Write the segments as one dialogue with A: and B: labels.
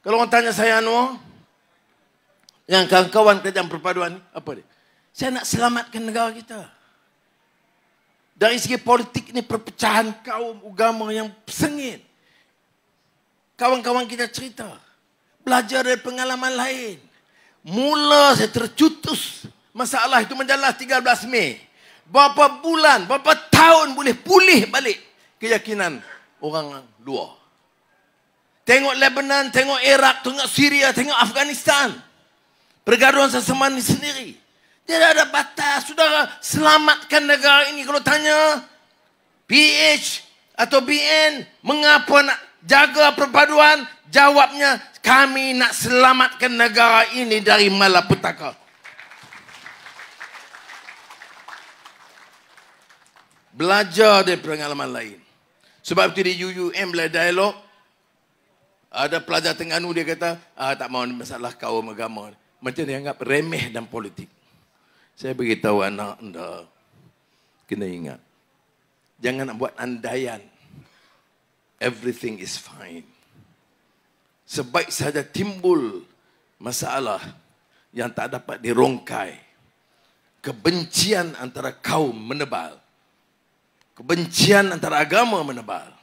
A: Kalau orang tanya saya Anwar, yang kawan-kawan kerajaan perpaduan ni, apa dia? Saya nak selamatkan negara kita. Dari segi politik ni perpecahan kaum agama yang sengit. Kawan-kawan kita cerita. Belajar dari pengalaman lain. Mula saya tercutus masalah itu menjelas 13 Mei. Berapa bulan, berapa tahun boleh pulih balik keyakinan orang luar. Tengok Lebanon, tengok Iraq, tengok Syria, tengok Afghanistan. Pergaduan sesama ni sendiri. Dia dah ada batas. Sudah selamatkan negara ini. Kalau tanya PH atau BN, mengapa nak jaga perpaduan? Jawabnya, kami nak selamatkan negara ini dari malapetaka. Belajar dari pengalaman lain. Sebab itu di UUM dialog, ada pelajar Tengganu dia kata, ah, tak mau masalah kaum agama. Macam dia anggap remeh dan politik. Saya beritahu anak anda, kena ingat. Jangan nak buat andaian. Everything is fine. Sebaik saja timbul masalah yang tak dapat dirongkai. Kebencian antara kaum menebal. Kebencian antara agama menebal.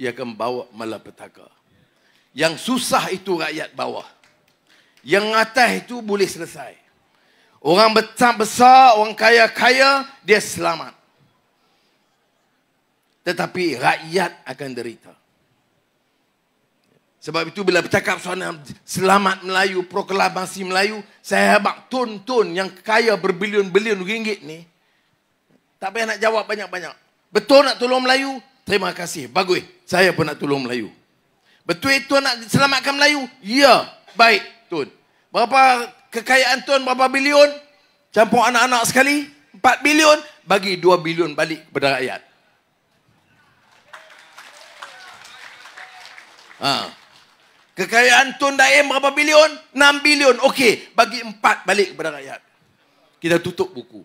A: Ia akan bawa malapetaka. petaka. Yang susah itu rakyat bawah. Yang atas itu boleh selesai. Orang besar besar, orang kaya kaya, dia selamat. Tetapi rakyat akan derita. Sebab itu bila bercakap soal selamat Melayu, proklamasi Melayu, saya habak tun-tun yang kaya berbilion-bilion ringgit ni, tak payah nak jawab banyak-banyak. Betul nak tolong Melayu? Terima kasih. Bagus. Saya pun nak tolong Melayu. Betul itu nak selamatkan Melayu? Ya. Baik, tuan. Berapa kekayaan tuan? Berapa bilion? Campur anak-anak sekali? 4 bilion? Bagi 2 bilion balik kepada rakyat. Ha. Kekayaan tuan daim berapa bilion? 6 bilion. Okey, bagi 4 balik kepada rakyat. Kita tutup buku.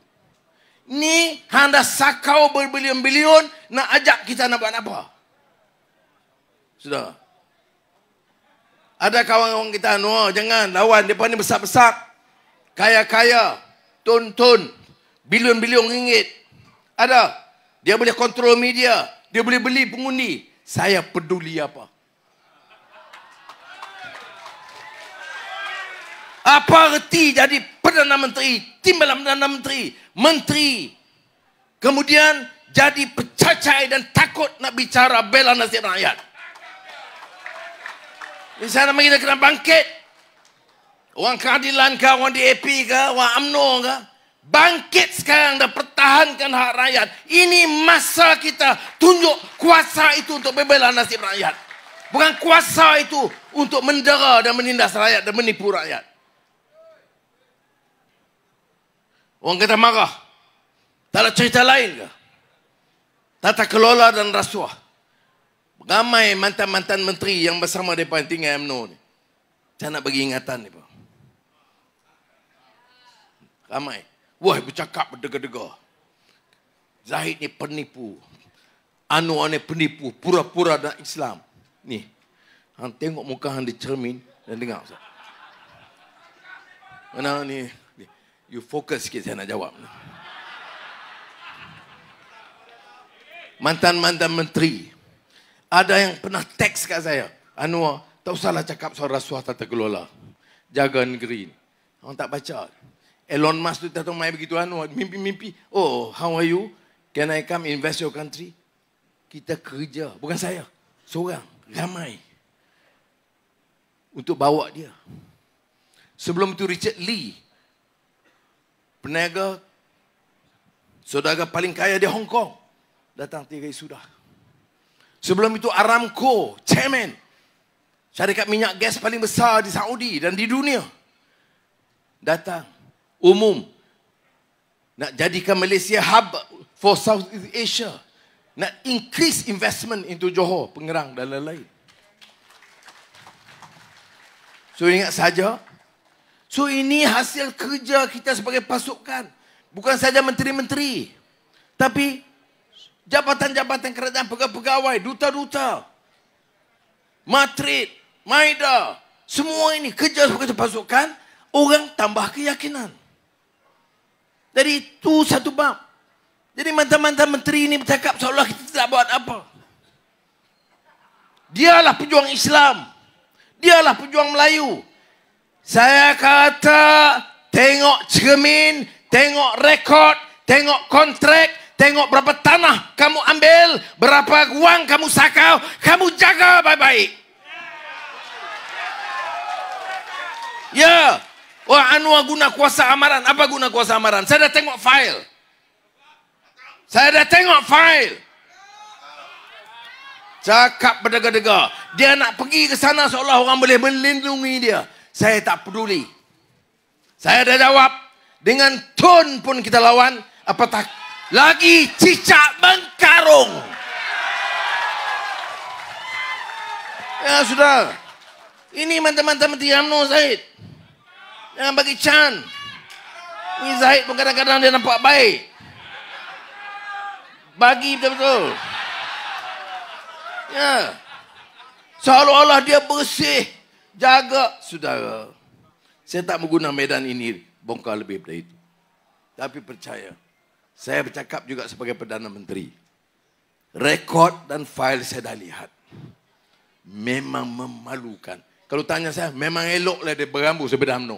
A: Ni anda sakau berbilion-bilion nak ajak kita nak buat apa? Sudah. Ada kawan-kawan kita, no, jangan lawan. Mereka ni besar-besar. Kaya-kaya. Tun-tun. Bilion-bilion ringgit. Ada. Dia boleh kontrol media. Dia boleh beli pengundi. Saya peduli apa. Apa erti jadi Perdana Menteri? Timbalan Perdana Menteri. Menteri. Kemudian jadi pecacai dan takut nak bicara bela nasib rakyat. Di sana kita kena bangkit. Orang keadilan ke, orang DAP ke, orang UMNO ke. Bangkit sekarang dan pertahankan hak rakyat. Ini masa kita tunjuk kuasa itu untuk membela nasib rakyat. Bukan kuasa itu untuk mendera dan menindas rakyat dan menipu rakyat. Orang kata marah. Tak ada cerita lain ke? Tata kelola dan rasuah. Ramai mantan-mantan menteri yang bersama depan tinggal UMNO ni. Saya nak bagi ingatan ni. Ramai. Wah, bercakap berdega-dega. Zahid ni penipu. Anwar ni penipu. Pura-pura dan Islam. Ni. Han tengok muka han di cermin dan dengar. Mana ni? ni. You focus sikit saya nak jawab. Mantan-mantan menteri ada yang pernah teks kat saya. Anwar, tak usahlah cakap soal rasuah tata kelola. Jaga negeri. Orang tak baca. Elon Musk tu datang main begitu Anwar. Mimpi-mimpi. Oh, how are you? Can I come invest your country? Kita kerja. Bukan saya. Seorang. Ramai. Untuk bawa dia. Sebelum itu Richard Lee. Peniaga. Saudara paling kaya di Hong Kong. Datang tiga sudah. Sebelum itu Aramco, Cemen, Syarikat minyak gas paling besar di Saudi dan di dunia. Datang. Umum. Nak jadikan Malaysia hub for Southeast Asia. Nak increase investment into Johor, Pengerang dan lain-lain. So ingat saja. So ini hasil kerja kita sebagai pasukan. Bukan saja menteri-menteri. Tapi jabatan-jabatan kerajaan, pegawai-pegawai, duta-duta, matrit, maida, semua ini kerja sebagai pasukan, orang tambah keyakinan. Dari itu satu bab. Jadi mantan-mantan menteri ini bercakap seolah kita tidak buat apa. Dialah pejuang Islam. Dialah pejuang Melayu. Saya kata tengok cermin, tengok rekod, tengok kontrak, tengok berapa tanah kamu ambil, berapa wang kamu sakau, kamu jaga baik-baik. Ya. Yeah. Wah, Anwar guna kuasa amaran. Apa guna kuasa amaran? Saya dah tengok file. Saya dah tengok file. Cakap berdegar-degar. Dia nak pergi ke sana seolah orang boleh melindungi dia. Saya tak peduli. Saya dah jawab. Dengan tone pun kita lawan. Apa tak? lagi cicak mengkarung. Ya sudah, ini teman-teman Tiano Zaid. Jangan bagi Chan. Ini Zaid pun kadang-kadang dia nampak baik. Bagi betul-betul. Ya. Seolah-olah dia bersih. Jaga. Saudara. Saya tak menggunakan medan ini. Bongkar lebih daripada itu. Tapi percaya saya bercakap juga sebagai Perdana Menteri. Rekod dan fail saya dah lihat. Memang memalukan. Kalau tanya saya, memang eloklah dia berambu sebelah UMNO.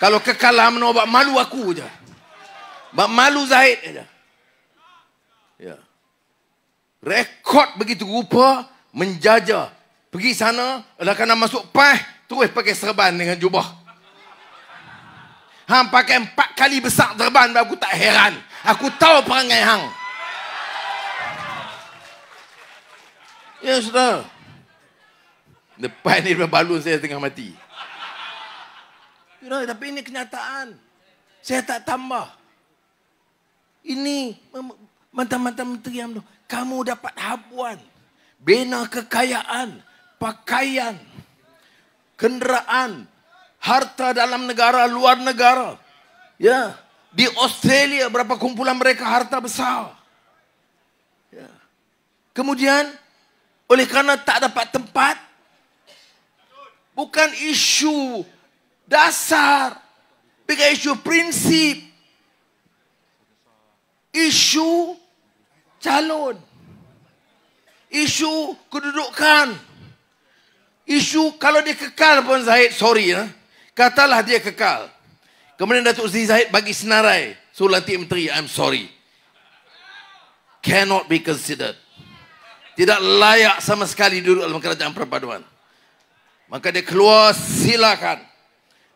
A: Kalau kekal UMNO, buat malu aku je. Buat malu Zahid je. Ya. Rekod begitu rupa, menjajah. Pergi sana, kalau nak masuk PAH, terus pakai serban dengan jubah. Hang pakai empat kali besar terban aku tak heran. Aku tahu perangai hang. Ya sudah. Depan ni berbalun saya tengah mati. Ya, tapi ini kenyataan. Saya tak tambah. Ini mantan-mantan menteri yang kamu dapat habuan, bina kekayaan, pakaian, kenderaan, harta dalam negara, luar negara. Ya. Di Australia berapa kumpulan mereka harta besar. Ya. Kemudian oleh kerana tak dapat tempat bukan isu dasar bukan isu prinsip isu calon isu kedudukan isu kalau dia kekal pun Zahid sorry ya. Eh? katalah dia kekal. Kemudian Datuk Sri Zahid bagi senarai suruh lantik menteri, I'm sorry. Cannot be considered. Tidak layak sama sekali duduk dalam kerajaan perpaduan. Maka dia keluar, silakan.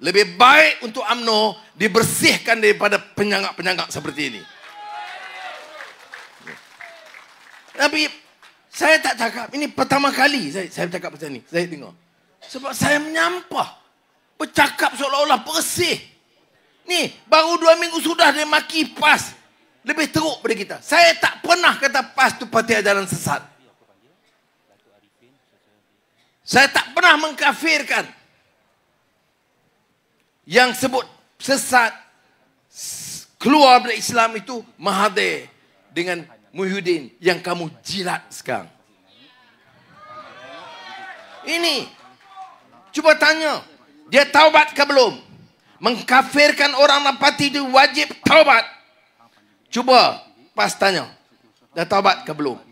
A: Lebih baik untuk UMNO dibersihkan daripada penyangak-penyangak seperti ini. Tapi saya tak cakap. Ini pertama kali saya, saya cakap macam ni. Saya tengok. Sebab saya menyampah bercakap seolah-olah bersih. Ni, baru dua minggu sudah dia maki PAS. Lebih teruk pada kita. Saya tak pernah kata PAS tu parti ajaran sesat. Saya tak pernah mengkafirkan yang sebut sesat keluar dari Islam itu Mahathir dengan Muhyiddin yang kamu jilat sekarang. Ini cuba tanya dia taubat ke belum? Mengkafirkan orang nampak itu wajib taubat. Cuba pastanya. tanya. Dia taubat ke belum?